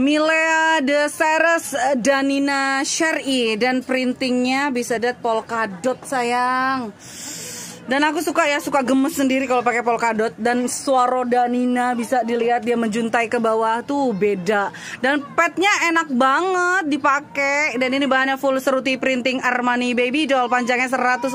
Milea de Ceres eh, Danina Sherry dan printingnya bisa dat polkadot sayang. Dan aku suka ya, suka gemes sendiri kalau pakai polkadot dan suara Danina bisa dilihat dia menjuntai ke bawah tuh beda. Dan petnya enak banget dipakai dan ini bahannya full seruti printing Armani Baby Doll panjangnya 142,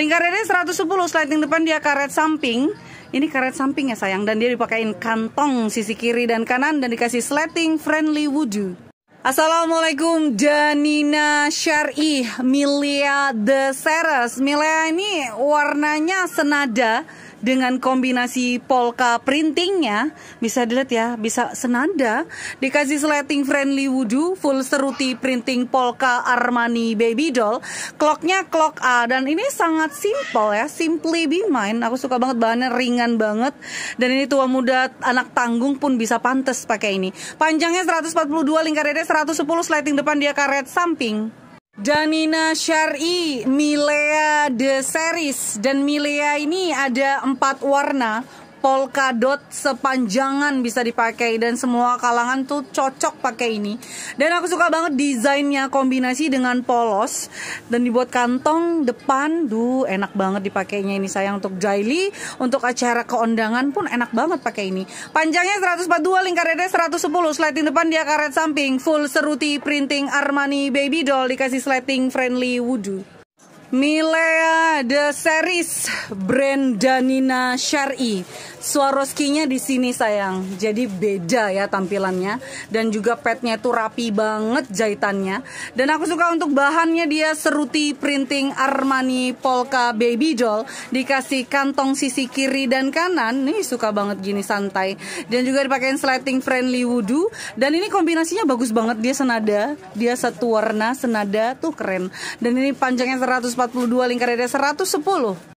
lingkarannya 110, sliding depan dia karet samping. Ini karet samping ya sayang dan dia dipakein kantong sisi kiri dan kanan dan dikasih slating friendly wudu. Assalamualaikum Janina Syari Milia The Seres Milia ini warnanya senada dengan kombinasi polka printingnya bisa dilihat ya bisa senada dikasih sleting friendly wudu full seruti printing polka Armani baby doll clocknya clock A dan ini sangat simple ya simply be mine aku suka banget bahannya ringan banget dan ini tua muda anak tanggung pun bisa pantas pakai ini panjangnya 142 lingkar dada 110 sleting depan dia karet samping Danina Syari, Milea The dan Milea ini ada empat warna polkadot sepanjangan bisa dipakai dan semua kalangan tuh cocok pakai ini. Dan aku suka banget desainnya kombinasi dengan polos dan dibuat kantong depan. Duh, enak banget dipakainya ini sayang untuk daily, untuk acara keondangan pun enak banget pakai ini. Panjangnya 142, lingkar dada 110, sliding depan dia karet samping, full seruti printing Armani baby doll dikasih sliding friendly wudu. Milea The Series brand Danina Syari. Swarovski-nya di sini sayang. Jadi beda ya tampilannya dan juga petnya itu rapi banget jahitannya. Dan aku suka untuk bahannya dia seruti printing Armani Polka Baby Doll dikasih kantong sisi kiri dan kanan. Nih suka banget gini santai. Dan juga dipakein sliding friendly wudu dan ini kombinasinya bagus banget dia senada, dia satu warna senada tuh keren. Dan ini panjangnya 100 142 Lingkar Dada 110